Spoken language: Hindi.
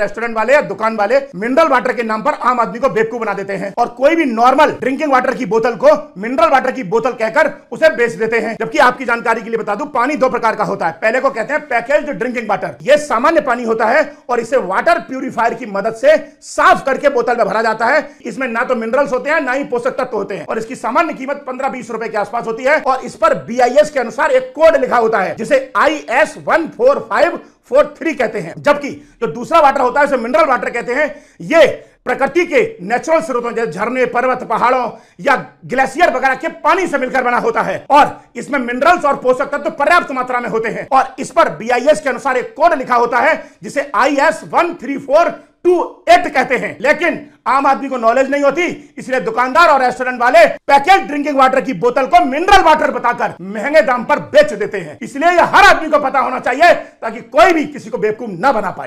रेस्टोरेंट वाले या दुकान वाले मिनरल वाटर के नाम पर आम आदमी को बेवकूफ बना देते हैं और कोई भी नॉर्मल ड्रिंकिंग वाटर की बोतल को मिनरल वाटर की बोतल कहकर उसे बेच देते हैं जबकि आपकी जानकारी के लिए बता दूं पानी दो प्रकार का होता है पहले को कहते हैं पैकेज ड्रिंकिंग वाटर यह सामान्य पानी होता है और इसे वाटर प्यूरिफायर की मदद से साफ करके बोतल में भरा जाता है इसमें ना तो मिनरल्स होते हैं ना ही पोषक तत्व होते हैं और इसकी सामान्य कीमत पंद्रह बीस रुपए के आसपास होती है और इस पर बी के अनुसार एक कोड लिखा होता है जिसे आई एस फोर थ्री कहते हैं जबकि जो दूसरा वाटर होता है उसे मिनरल वाटर कहते हैं ये प्रकृति के नेचुरल स्रोतों जैसे झरने पर्वत पहाड़ों या ग्लेशियर वगैरह के पानी से मिलकर बना होता है और इसमें मिनरल्स और पोषक तत्व तो पर्याप्त मात्रा में होते हैं और इस पर बीआईएस के अनुसार एक कोड लिखा होता है जिसे I S one three four two eight कहते हैं लेकिन आम आदमी को नॉलेज नहीं होती इसलिए दुकानदार और रेस्टोरेंट वाले पैकेज ड्रिंकिंग वाटर की बोतल को मिनरल वाटर बताकर महंगे दाम पर बेच देते हैं इसलिए यह हर आदमी को पता होना चाहिए ताकि कोई भी किसी को बेवकूफ न बना पाए